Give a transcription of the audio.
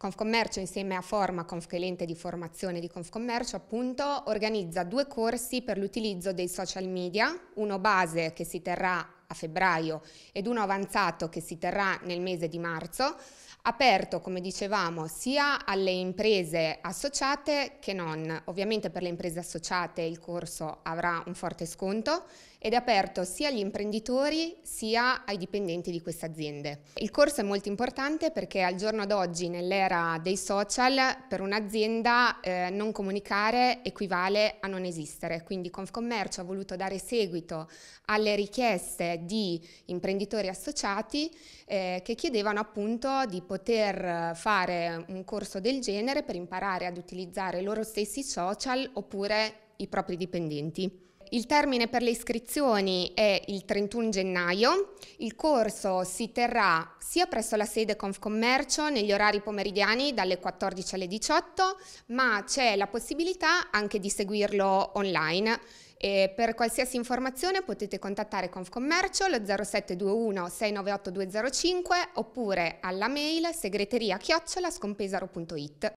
Confcommercio insieme a Formaconf, che è l'ente di formazione di Confcommercio, appunto, organizza due corsi per l'utilizzo dei social media, uno base che si terrà a febbraio ed uno avanzato che si terrà nel mese di marzo, aperto come dicevamo sia alle imprese associate che non. Ovviamente per le imprese associate il corso avrà un forte sconto ed è aperto sia agli imprenditori sia ai dipendenti di queste aziende. Il corso è molto importante perché al giorno d'oggi nell'era dei social per un'azienda eh, non comunicare equivale a non esistere, quindi Confcommercio ha voluto dare seguito alle richieste di imprenditori associati eh, che chiedevano appunto di poter fare un corso del genere per imparare ad utilizzare loro stessi social oppure i propri dipendenti. Il termine per le iscrizioni è il 31 gennaio. Il corso si terrà sia presso la sede Confcommercio negli orari pomeridiani dalle 14 alle 18, ma c'è la possibilità anche di seguirlo online. E per qualsiasi informazione potete contattare Confcommercio lo 0721 698205 oppure alla mail segreteria chiocciola scompesaro.it.